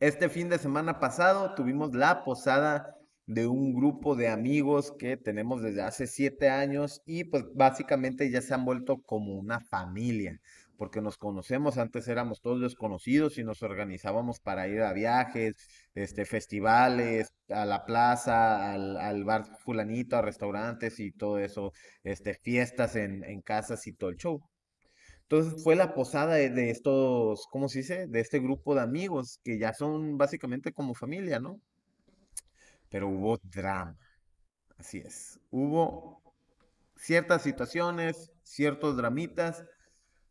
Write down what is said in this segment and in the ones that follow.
Este fin de semana pasado tuvimos la posada de un grupo de amigos que tenemos desde hace siete años y pues básicamente ya se han vuelto como una familia, porque nos conocemos, antes éramos todos desconocidos y nos organizábamos para ir a viajes, este, festivales, a la plaza, al, bar fulanito, a restaurantes y todo eso, este, fiestas en, en casas y todo el show. Entonces fue la posada de, estos, ¿cómo se dice? De este grupo de amigos que ya son básicamente como familia, ¿no? Pero hubo drama. Así es. Hubo ciertas situaciones, ciertos dramitas.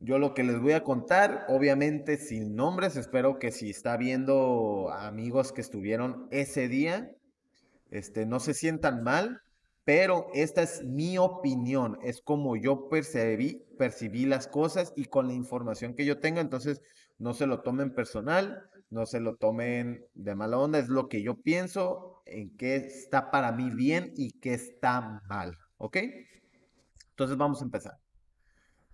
Yo lo que les voy a contar, obviamente sin nombres, espero que si está viendo amigos que estuvieron ese día, este, no se sientan mal, pero esta es mi opinión, es como yo percibí, las cosas y con la información que yo tengo, entonces no se lo tomen personal, no se lo tomen de mala onda, es lo que yo pienso, en qué está para mí bien y qué está mal, ¿ok? Entonces vamos a empezar.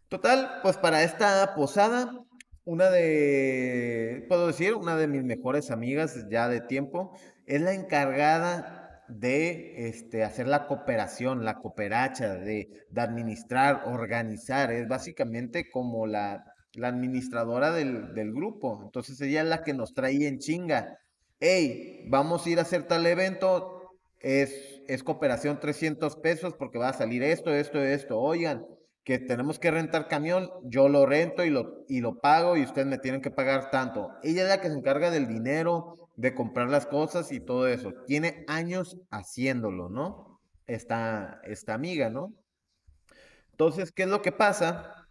Total, pues para esta posada, una de, puedo decir, una de mis mejores amigas ya de tiempo, es la encargada de este, hacer la cooperación, la cooperacha, de, administrar, organizar, es básicamente como la, administradora del, grupo. Entonces ella es la que nos traía en chinga. Hey, vamos a ir a hacer tal evento, es, es cooperación 300 pesos porque va a salir esto, esto, esto. Oigan, que tenemos que rentar camión, yo lo rento y lo, y lo pago y ustedes me tienen que pagar tanto. Ella es la que se encarga del dinero, de comprar las cosas y todo eso. Tiene años haciéndolo, ¿no? Esta, esta amiga, ¿no? Entonces, ¿qué es lo que pasa?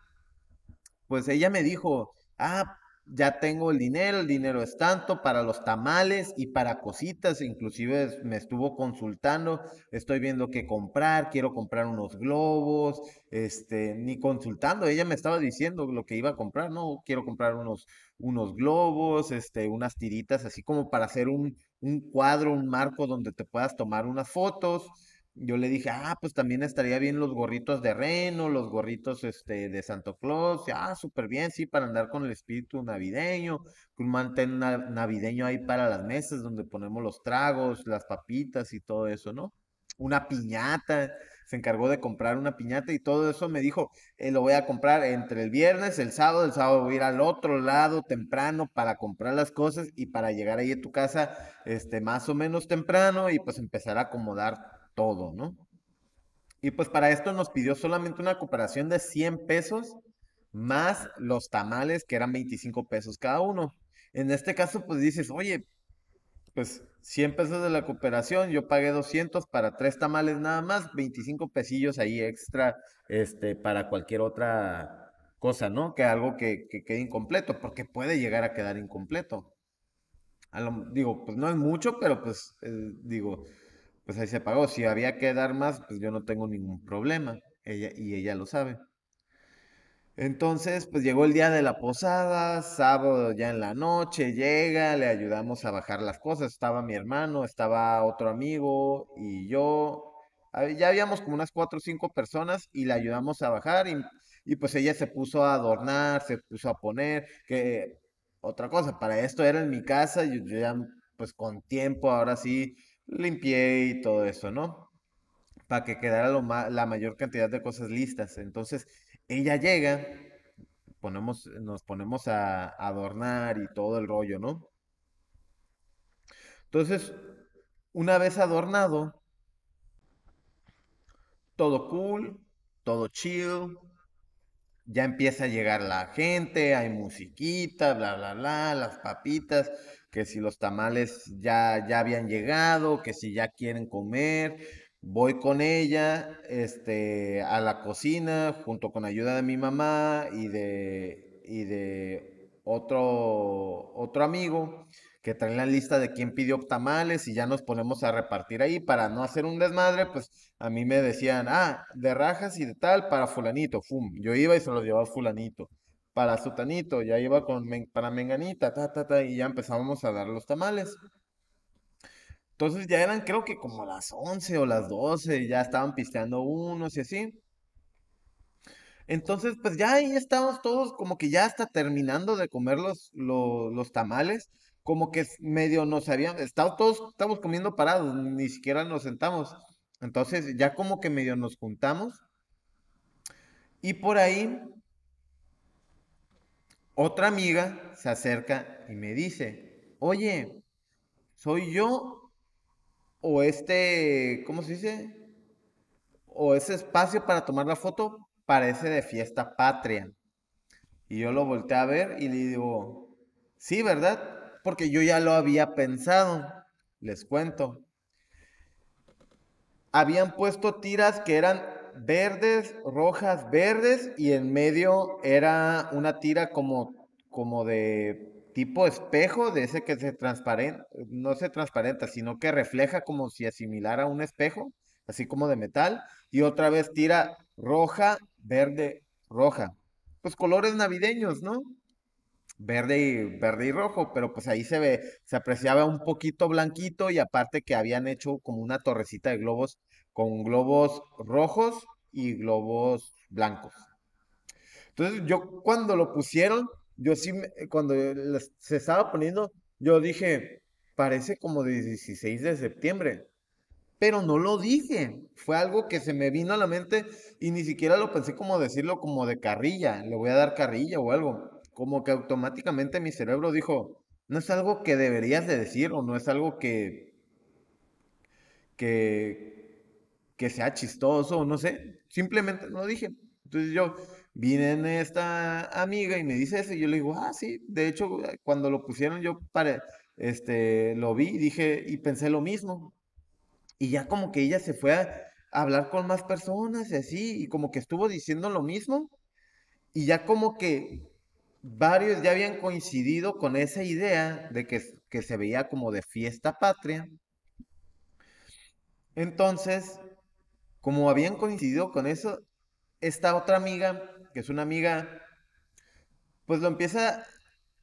Pues ella me dijo, ah, ya tengo el dinero, el dinero es tanto para los tamales y para cositas, inclusive me estuvo consultando, estoy viendo qué comprar, quiero comprar unos globos, este, ni consultando, ella me estaba diciendo lo que iba a comprar, no, quiero comprar unos, unos globos, este, unas tiritas, así como para hacer un, cuadro, un marco donde te puedas tomar unas fotos. Yo le dije, ah, pues también estaría bien los gorritos de reno, los gorritos este, de Santo Claus, ah, súper bien, sí, para andar con el espíritu navideño, un mantén navideño ahí para las mesas donde ponemos los tragos, las papitas y todo eso, ¿no? Una piñata, se encargó de comprar una piñata y todo eso me dijo, eh, lo voy a comprar entre el viernes, el sábado, el sábado voy a ir al otro lado temprano para comprar las cosas y para llegar ahí a tu casa este, más o menos temprano y pues empezar a acomodar todo, ¿no? Y pues para esto nos pidió solamente una cooperación de 100 pesos más los tamales que eran 25 pesos cada uno. En este caso, pues dices, oye, pues 100 pesos de la cooperación, yo pagué 200 para tres tamales nada más, 25 pesillos ahí extra este, para cualquier otra cosa, ¿no? Que algo que, quede incompleto, porque puede llegar a quedar incompleto. digo, pues no es mucho, pero pues eh, digo, pues ahí se pagó. Si había que dar más, pues yo no tengo ningún problema. Ella, y ella lo sabe. Entonces, pues llegó el día de la posada, sábado ya en la noche, llega, le ayudamos a bajar las cosas, estaba mi hermano, estaba otro amigo y yo, ah, ya habíamos como unas cuatro o cinco personas y le ayudamos a bajar y, pues ella se puso a adornar, se puso a poner, que otra cosa, para esto era en mi casa, y yo ya pues con tiempo ahora sí limpié y todo eso, ¿no? Para que quedara lo la mayor cantidad de cosas listas. Entonces, ella llega, ponemos, nos ponemos a, adornar y todo el rollo, ¿no? Entonces, una vez adornado, todo cool, todo chill, ya empieza a llegar la gente, hay musiquita, bla, bla, bla, las papitas, que si los tamales ya, ya habían llegado, que si ya quieren comer, voy con ella este, a la cocina junto con ayuda de mi mamá y de, y de otro, otro amigo que traen la lista de quién pidió tamales y ya nos ponemos a repartir ahí para no hacer un desmadre, pues a mí me decían, ah, de rajas y de tal para fulanito, fum, yo iba y se lo llevaba fulanito, para sutanito, ya iba con, para menganita, ta, ta, y ya empezábamos a dar los tamales. Entonces ya eran creo que como las 11 o las 12, ya estaban pisteando unos y así. Entonces, pues ya ahí estábamos todos como que ya hasta terminando de comer los, los, tamales, como que medio nos habían, estado, todos estamos comiendo parados, ni siquiera nos sentamos. Entonces ya como que medio nos juntamos. Y por ahí, otra amiga se acerca y me dice, oye, soy yo o este, ¿cómo se dice? O ese espacio para tomar la foto parece de fiesta patria. Y yo lo volteé a ver y le digo, sí, ¿verdad? Porque yo ya lo había pensado. Les cuento. Habían puesto tiras que eran verdes, rojas, verdes, y en medio era una tira como, como de tipo espejo de ese que se transparenta, no se transparenta, sino que refleja como si asimilara un espejo, así como de metal, y otra vez tira roja, verde, roja. Pues colores navideños, ¿no? Verde y, verde y rojo, pero pues ahí se ve, se apreciaba un poquito blanquito y aparte que habían hecho como una torrecita de globos con globos rojos y globos blancos. Entonces yo cuando lo pusieron, yo sí, eh, cuando se estaba poniendo, yo dije, parece como de 16 de septiembre, pero no lo dije. Fue algo que se me vino a la mente y ni siquiera lo pensé como decirlo como de carrilla, le voy a dar carrilla o algo. Como que automáticamente mi cerebro dijo, no es algo que deberías de decir o no es algo que que que sea chistoso, no sé, simplemente no lo dije. Entonces yo viene esta amiga y me dice eso, y yo le digo, ah, sí, de hecho, eh, cuando lo pusieron yo para, este, lo vi y dije, y pensé lo mismo. Y ya como que ella se fue a hablar con más personas y así, y como que estuvo diciendo lo mismo, y ya como que varios ya habían coincidido con esa idea de que, que se veía como de fiesta patria. Entonces, como habían coincidido con eso, esta otra amiga que es una amiga, pues lo empieza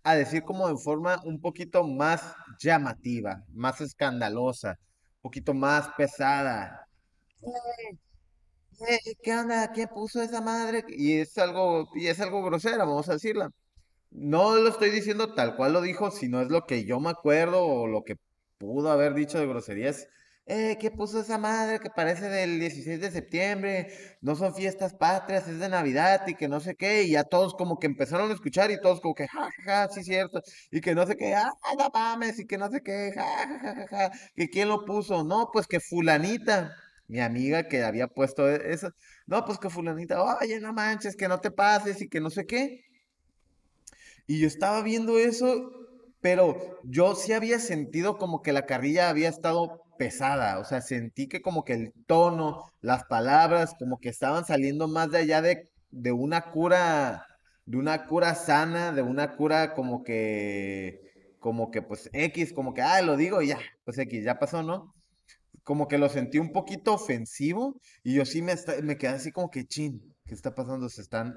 a decir como de forma un poquito más llamativa, más escandalosa, un poquito más pesada. Eh, eh, ¿Qué onda? ¿Qué puso esa madre? Y es algo, y es algo grosera, vamos a decirla. No lo estoy diciendo tal cual lo dijo, sino es lo que yo me acuerdo o lo que pudo haber dicho de groserías eh, ¿qué puso esa madre que parece del 16 de septiembre? No son fiestas patrias, es de Navidad y que no sé qué, y ya todos como que empezaron a escuchar y todos como que, ja, ja, ja, sí, cierto, y que no sé qué, ah, no mames, y que no sé qué, ja, ja, ja, ja, que quién lo puso, no, pues que fulanita, mi amiga que había puesto e, eso, no, pues que fulanita, oye, no manches, que no te pases y que no sé qué. Y yo estaba viendo eso pero yo sí había sentido como que la carrilla había estado pesada, o sea, sentí que como que el tono, las palabras, como que estaban saliendo más de allá de, de una cura, de una cura sana, de una cura como que, como que pues X, como que, ah, lo digo y ya, pues X, ya pasó, ¿no? Como que lo sentí un poquito ofensivo y yo sí me, me quedé así como que, chin, ¿qué está pasando? Se están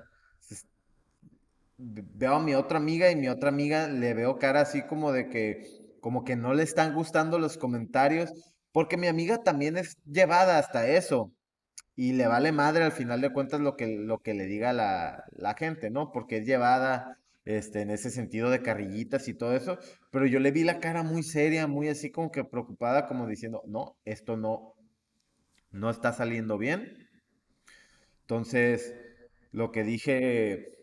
veo a mi otra amiga y mi otra amiga le veo cara así como de que, como que no le están gustando los comentarios, porque mi amiga también es llevada hasta eso y le vale madre al final de cuentas lo que, lo que le diga la, la gente, ¿no? Porque es llevada este, en ese sentido de carrillitas y todo eso, pero yo le vi la cara muy seria, muy así como que preocupada, como diciendo, no, esto no, no está saliendo bien. Entonces, lo que dije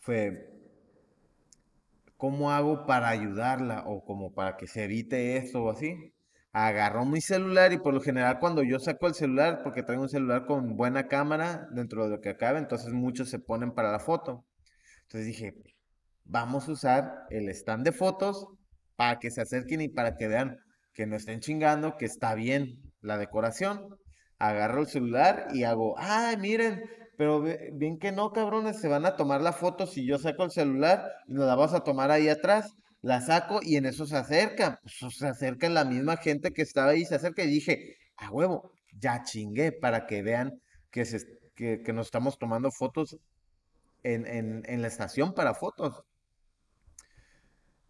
fue, ¿cómo hago para ayudarla o como para que se evite esto o así? Agarró mi celular y por lo general cuando yo saco el celular, porque traigo un celular con buena cámara dentro de lo que acabe, entonces muchos se ponen para la foto. Entonces dije, vamos a usar el stand de fotos para que se acerquen y para que vean que no estén chingando, que está bien la decoración. Agarro el celular y hago, ay, miren, pero bien que no, cabrones, se van a tomar la foto si yo saco el celular y nos la vas a tomar ahí atrás. La saco y en eso se acerca, pues, se acerca la misma gente que estaba ahí, se acerca y dije, a huevo, ya chingué, para que vean que, se, que, que nos estamos tomando fotos en, en, en la estación para fotos.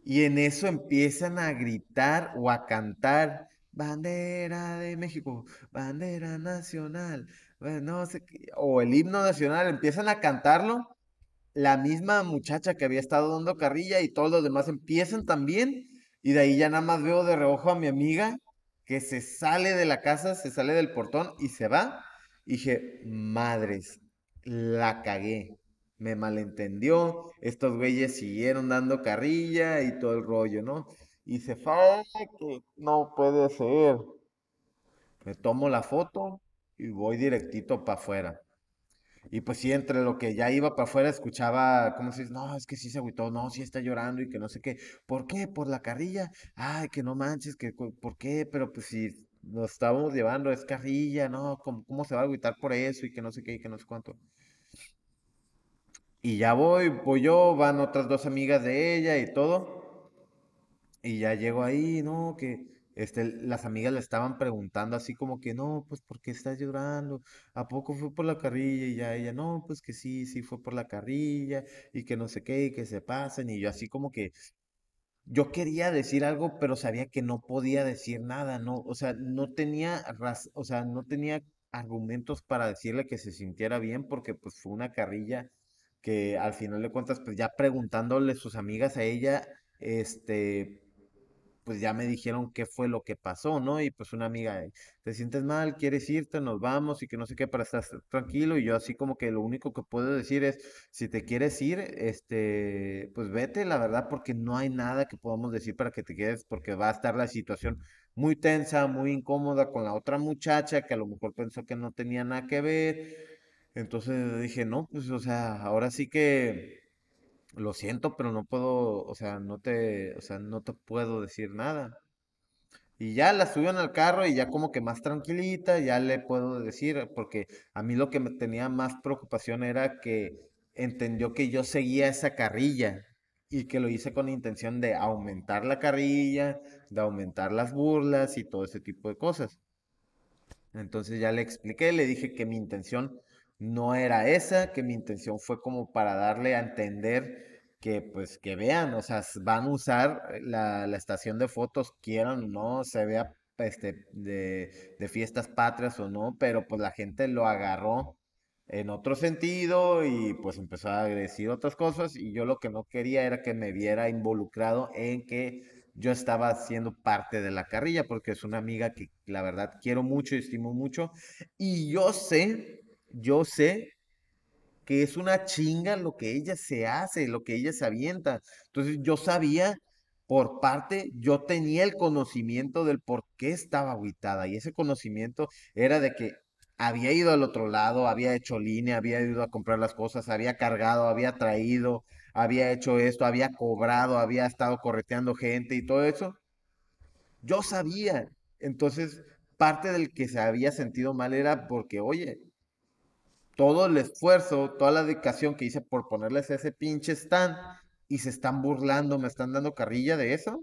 Y en eso empiezan a gritar o a cantar, bandera de México, bandera nacional, pues, o el himno nacional, empiezan a cantarlo, la misma muchacha que había estado dando carrilla y todos los demás empiezan también, y de ahí ya nada más veo de reojo a mi amiga que se sale de la casa, se sale del portón y se va. Y dije, madres, la cagué, me malentendió, estos güeyes siguieron dando carrilla y todo el rollo, ¿no? Y se fue, que no puede ser. Me tomo la foto, y voy directito para afuera. Y pues sí, entre lo que ya iba para afuera, escuchaba, ¿cómo se dice? No, es que sí se agüitó, no, sí está llorando y que no sé qué. ¿Por qué? ¿Por la carrilla? Ay, que no manches, que ¿por qué? Pero pues sí, nos estábamos llevando, es carrilla, ¿no? ¿Cómo, se va a agüitar por eso? Y que no sé qué, y que no sé cuánto. Y ya voy, pues yo, van otras dos amigas de ella y todo. Y ya llego ahí, ¿no? Que este, las amigas le estaban preguntando así como que, no, pues, ¿por qué estás llorando? ¿A poco fue por la carrilla? Y ya ella, no, pues que sí, sí fue por la carrilla y que no sé qué y que se pasen. Y yo así como que, yo quería decir algo, pero sabía que no podía decir nada, ¿no? O sea, no tenía, ras o sea, no tenía argumentos para decirle que se sintiera bien porque pues fue una carrilla que al final de cuentas, pues ya preguntándole sus amigas a ella, este, pues ya me dijeron qué fue lo que pasó, ¿no? Y pues una amiga, te sientes mal, quieres irte, nos vamos y que no sé qué para estar tranquilo. Y yo así como que lo único que puedo decir es, si te quieres ir, este, pues vete, la verdad, porque no hay nada que podamos decir para que te quedes, porque va a estar la situación muy tensa, muy incómoda con la otra muchacha que a lo mejor pensó que no tenía nada que ver. Entonces dije, no, pues o sea, ahora sí que lo siento, pero no puedo, o sea, no te, o sea, no te puedo decir nada. Y ya la en el carro y ya como que más tranquilita, ya le puedo decir, porque a mí lo que me tenía más preocupación era que entendió que yo seguía esa carrilla y que lo hice con intención de aumentar la carrilla, de aumentar las burlas y todo ese tipo de cosas. Entonces ya le expliqué, le dije que mi intención no era esa, que mi intención fue como para darle a entender que pues que vean, o sea, van a usar eh, la, estación de fotos, quieran o no, se vea este, de, de, fiestas patrias o no, pero pues la gente lo agarró en otro sentido y pues empezó a decir otras cosas y yo lo que no quería era que me viera involucrado en que yo estaba siendo parte de la carrilla porque es una amiga que la verdad quiero mucho y estimo mucho y yo sé yo sé que es una chinga lo que ella se hace, lo que ella se avienta. Entonces yo sabía por parte, yo tenía el conocimiento del por qué estaba aguitada y ese conocimiento era de que había ido al otro lado, había hecho línea, había ido a comprar las cosas, había cargado, había traído, había hecho esto, había cobrado, había estado correteando gente y todo eso. Yo sabía. Entonces, parte del que se había sentido mal era porque, oye, todo el esfuerzo, toda la dedicación que hice por ponerles ese pinche stand y se están burlando, me están dando carrilla de eso,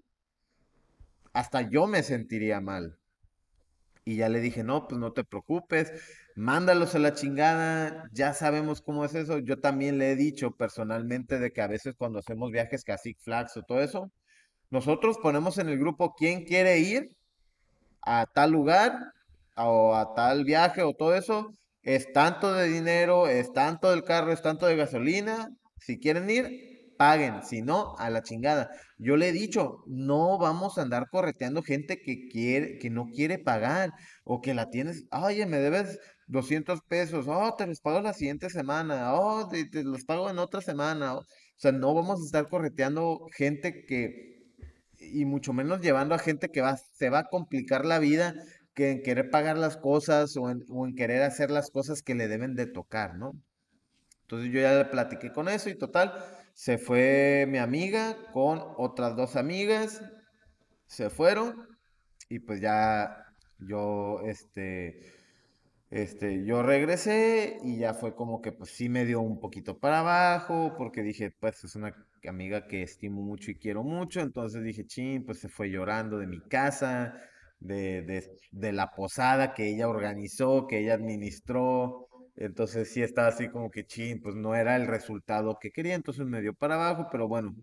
hasta yo me sentiría mal. Y ya le dije, no, pues no te preocupes, mándalos a la chingada, ya sabemos cómo es eso. Yo también le he dicho personalmente de que a veces cuando hacemos viajes que a Flags o todo eso, nosotros ponemos en el grupo quién quiere ir a tal lugar o a tal viaje o todo eso, es tanto de dinero, es tanto del carro, es tanto de gasolina. Si quieren ir, paguen, si no, a la chingada. Yo le he dicho, no vamos a andar correteando gente que quiere, que no quiere pagar o que la tienes, oye, me debes 200 pesos, oh, te los pago la siguiente semana, oh, te, los pago en otra semana. O sea, no vamos a estar correteando gente que, y mucho menos llevando a gente que va, se va a complicar la vida que en querer pagar las cosas o en, querer hacer las cosas que le deben de tocar, ¿no? Entonces yo ya le platiqué con eso y total, se fue mi amiga con otras dos amigas, se fueron y pues ya yo, este, este, yo regresé y ya fue como que pues sí me dio un poquito para abajo porque dije, pues es una amiga que estimo mucho y quiero mucho, entonces dije, ching, pues se fue llorando de mi casa, de, la posada que ella organizó, que ella administró. Entonces sí estaba así como que ching, pues no era el resultado que quería, entonces me dio para abajo, pero bueno,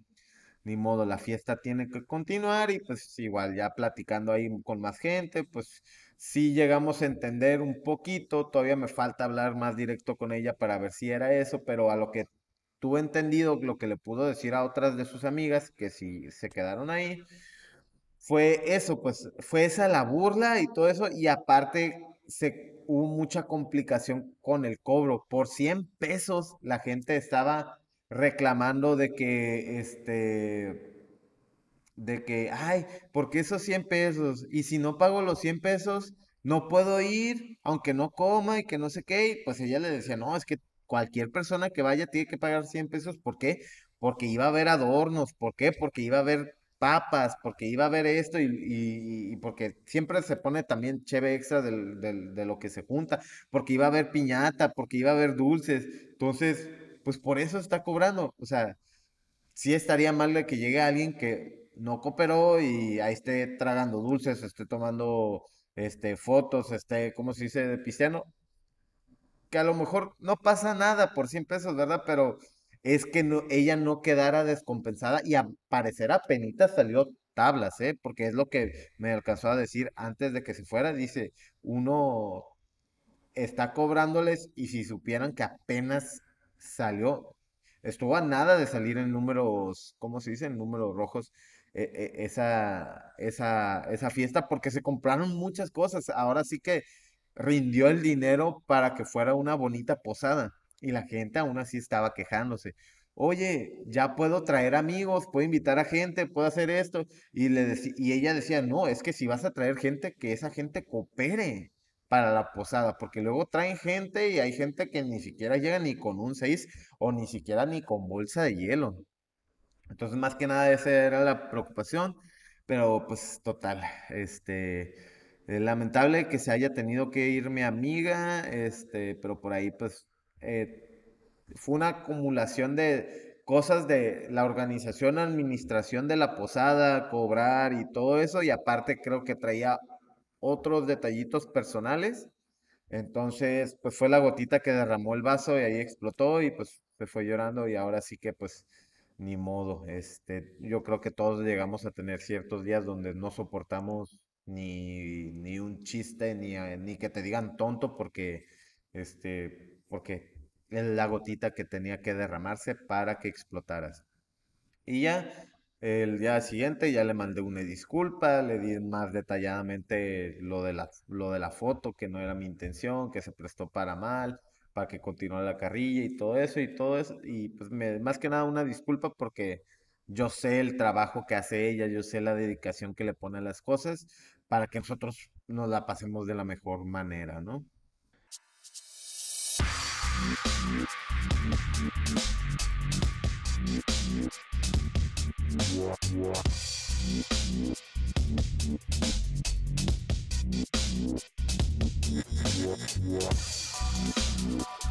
ni modo, la fiesta tiene que continuar y pues igual ya platicando ahí con más gente, pues sí llegamos a entender un poquito, todavía me falta hablar más directo con ella para ver si era eso, pero a lo que tuve entendido, lo que le pudo decir a otras de sus amigas, que si se quedaron ahí, fue eso, pues fue esa la burla y todo eso, y aparte se hubo mucha complicación con el cobro. Por 100 pesos la gente estaba reclamando de que, este, de que, ay, ¿por qué esos 100 pesos? Y si no pago los 100 pesos, no puedo ir, aunque no coma y que no sé qué. pues ella le decía, no, es que cualquier persona que vaya tiene que pagar 100 pesos. ¿Por qué? Porque iba a haber adornos. ¿Por qué? Porque iba a haber papas, porque iba a haber esto y, porque siempre se pone también cheve extra de lo que se junta, porque iba a haber piñata, porque iba a haber dulces. Entonces, pues por eso está cobrando. O sea, sí estaría mal de que llegue alguien que no cooperó y ahí esté tragando dulces, esté tomando este, fotos, esté, ¿cómo se dice?, de pistiano. Que a lo mejor no pasa nada por 100 pesos, ¿verdad? Pero es que no, ella no quedara descompensada y a parecer salió tablas, ¿eh? Porque es lo que me alcanzó a decir antes de que se fuera. Dice, uno está cobrándoles y si supieran que apenas salió, estuvo a nada de salir en números, ¿cómo se dice? En números rojos. Eh, eh, esa, esa, esa fiesta porque se compraron muchas cosas. Ahora sí que rindió el dinero para que fuera una bonita posada. Y la gente aún así estaba quejándose. Oye, ya puedo traer amigos, puedo invitar a gente, puedo hacer esto. Y, le y ella decía, no, es que si vas a traer gente, que esa gente coopere para la posada, porque luego traen gente y hay gente que ni siquiera llega ni con un seis o ni siquiera ni con bolsa de hielo. Entonces, más que nada, esa era la preocupación, pero pues total, este, eh, lamentable que se haya tenido que ir mi amiga, este, pero por ahí pues eh, fue una acumulación de cosas de la organización, administración de la posada, cobrar y todo eso, y aparte creo que traía otros detallitos personales. Entonces, pues fue la gotita que derramó el vaso y ahí explotó y pues se fue llorando y ahora sí que pues ni modo. Este, yo creo que todos llegamos a tener ciertos días donde no soportamos ni, ni un chiste, ni, ni que te digan tonto porque, este, porque la gotita que tenía que derramarse para que explotaras. Y ya el día siguiente ya le mandé una disculpa, le di más detalladamente lo de la, lo de la foto, que no era mi intención, que se prestó para mal, para que continuara la carrilla y todo eso y todo eso. Y pues más que nada una disculpa porque yo sé el trabajo que hace ella, yo sé la dedicación que le pone a las cosas para que nosotros nos la pasemos de la mejor manera, ¿no? Yeah.